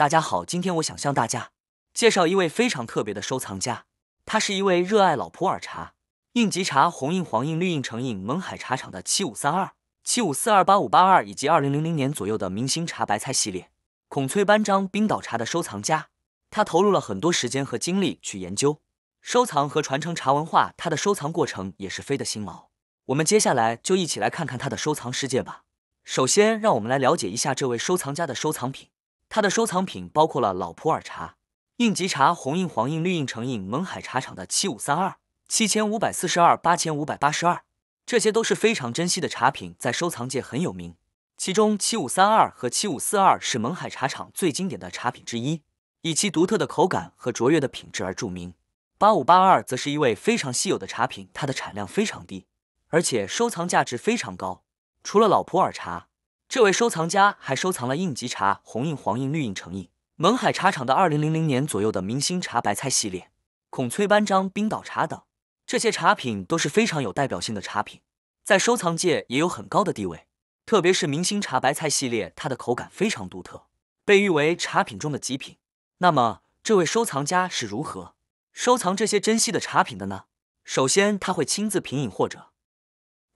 大家好，今天我想向大家介绍一位非常特别的收藏家，他是一位热爱老普洱茶、应急茶、红印、黄印、绿印、橙印、勐海茶厂的七五三二、七五四二八五八二以及二零零零年左右的明星茶白菜系列、孔翠班章、冰岛茶的收藏家。他投入了很多时间和精力去研究、收藏和传承茶文化，他的收藏过程也是非得辛劳。我们接下来就一起来看看他的收藏世界吧。首先，让我们来了解一下这位收藏家的收藏品。他的收藏品包括了老普洱茶、应急茶、红印、黄印、绿印、橙印、勐海茶厂的七五三二、七千五百四十二、八千五百八十二，这些都是非常珍稀的茶品，在收藏界很有名。其中七五三二和七五四二是勐海茶厂最经典的茶品之一，以其独特的口感和卓越的品质而著名。八五八二则是一位非常稀有的茶品，它的产量非常低，而且收藏价值非常高。除了老普洱茶。这位收藏家还收藏了应急茶、红印、黄印、绿印橙印、勐海茶厂的二零零零年左右的明星茶白菜系列、孔崔班章、冰岛茶等。这些茶品都是非常有代表性的茶品，在收藏界也有很高的地位。特别是明星茶白菜系列，它的口感非常独特，被誉为茶品中的极品。那么，这位收藏家是如何收藏这些珍稀的茶品的呢？首先，他会亲自品饮或者。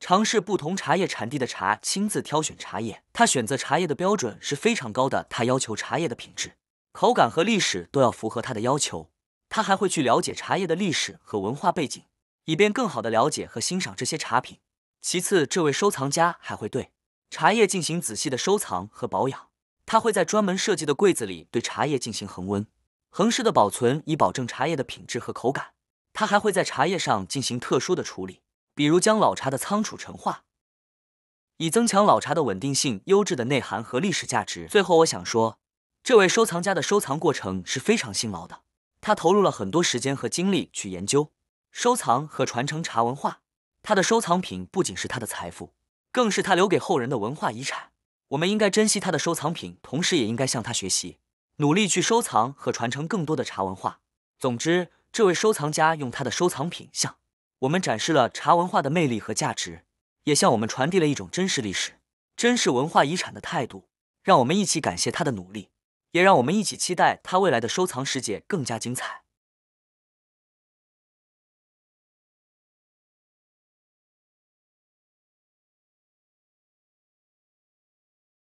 尝试不同茶叶产地的茶，亲自挑选茶叶。他选择茶叶的标准是非常高的，他要求茶叶的品质、口感和历史都要符合他的要求。他还会去了解茶叶的历史和文化背景，以便更好的了解和欣赏这些茶品。其次，这位收藏家还会对茶叶进行仔细的收藏和保养。他会在专门设计的柜子里对茶叶进行恒温、恒湿的保存，以保证茶叶的品质和口感。他还会在茶叶上进行特殊的处理。比如将老茶的仓储陈化，以增强老茶的稳定性、优质的内涵和历史价值。最后，我想说，这位收藏家的收藏过程是非常辛劳的，他投入了很多时间和精力去研究、收藏和传承茶文化。他的收藏品不仅是他的财富，更是他留给后人的文化遗产。我们应该珍惜他的收藏品，同时也应该向他学习，努力去收藏和传承更多的茶文化。总之，这位收藏家用他的收藏品向。我们展示了茶文化的魅力和价值，也向我们传递了一种珍视历史、珍视文化遗产的态度。让我们一起感谢他的努力，也让我们一起期待他未来的收藏世界更加精彩。